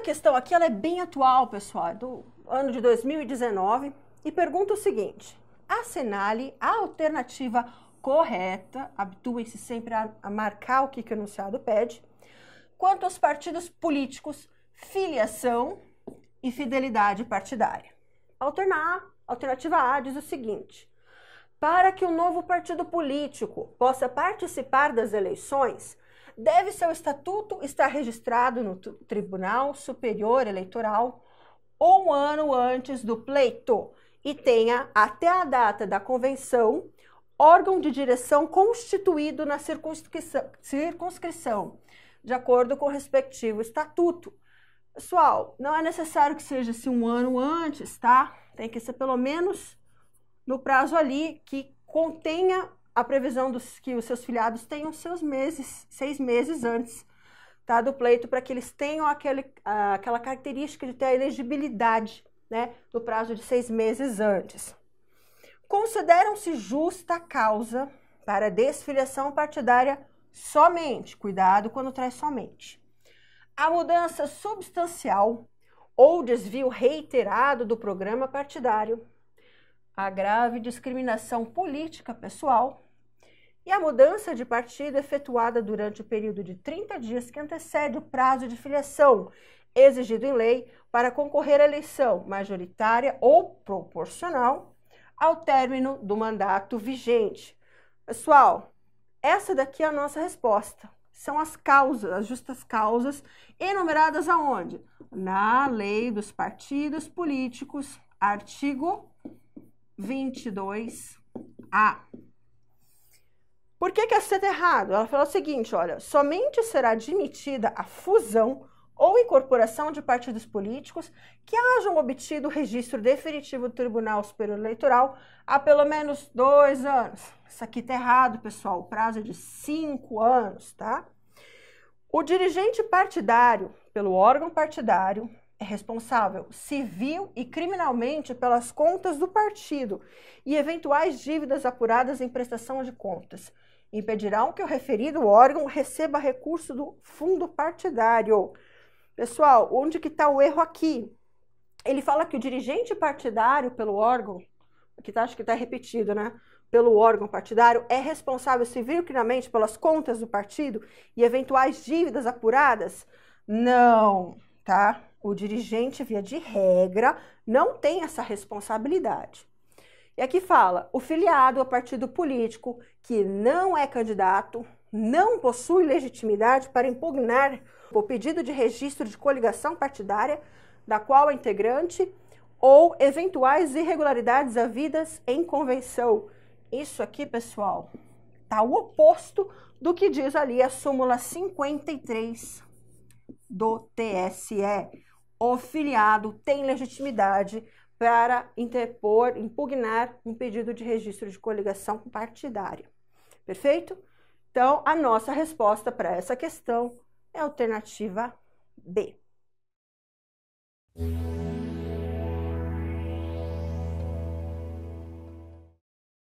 questão aqui ela é bem atual, pessoal, é do ano de 2019, e pergunta o seguinte: assinale a alternativa correta, habituem-se sempre a, a marcar o que, que o enunciado pede, quanto aos partidos políticos, filiação e fidelidade partidária. Alternar, alternativa A diz o seguinte: para que o novo partido político possa participar das eleições, deve seu estatuto estar registrado no Tribunal Superior Eleitoral um ano antes do pleito e tenha, até a data da convenção, órgão de direção constituído na circunscrição, circunscrição de acordo com o respectivo estatuto. Pessoal, não é necessário que seja assim um ano antes, tá? Tem que ser pelo menos no prazo ali que contenha a previsão dos que os seus filiados tenham seus meses, seis meses antes tá, do pleito, para que eles tenham aquele, aquela característica de ter a elegibilidade né, no prazo de seis meses antes. Consideram-se justa causa para desfiliação partidária somente, cuidado quando traz somente. A mudança substancial ou desvio reiterado do programa partidário, a grave discriminação política pessoal, e a mudança de partido efetuada durante o período de 30 dias que antecede o prazo de filiação exigido em lei para concorrer à eleição majoritária ou proporcional ao término do mandato vigente. Pessoal, essa daqui é a nossa resposta. São as causas, as justas causas, enumeradas aonde? Na Lei dos Partidos Políticos, artigo 22A. Por que, que acerto é errado? Ela falou o seguinte: olha, somente será admitida a fusão ou incorporação de partidos políticos que hajam obtido o registro definitivo do Tribunal Superior Eleitoral há pelo menos dois anos. Isso aqui está errado, pessoal. O prazo é de cinco anos, tá? O dirigente partidário, pelo órgão partidário, é responsável civil e criminalmente pelas contas do partido e eventuais dívidas apuradas em prestação de contas. Impedirão que o referido órgão receba recurso do fundo partidário. Pessoal, onde que está o erro aqui? Ele fala que o dirigente partidário pelo órgão, que tá, acho que está repetido, né? Pelo órgão partidário é responsável civil e criminalmente pelas contas do partido e eventuais dívidas apuradas? Não, tá? O dirigente, via de regra, não tem essa responsabilidade. E aqui fala: o filiado a é partido político que não é candidato não possui legitimidade para impugnar o pedido de registro de coligação partidária da qual é integrante ou eventuais irregularidades havidas em convenção. Isso aqui, pessoal, tá o oposto do que diz ali a súmula 53 do TSE o filiado tem legitimidade para interpor, impugnar um pedido de registro de coligação partidária. Perfeito? Então, a nossa resposta para essa questão é a alternativa B.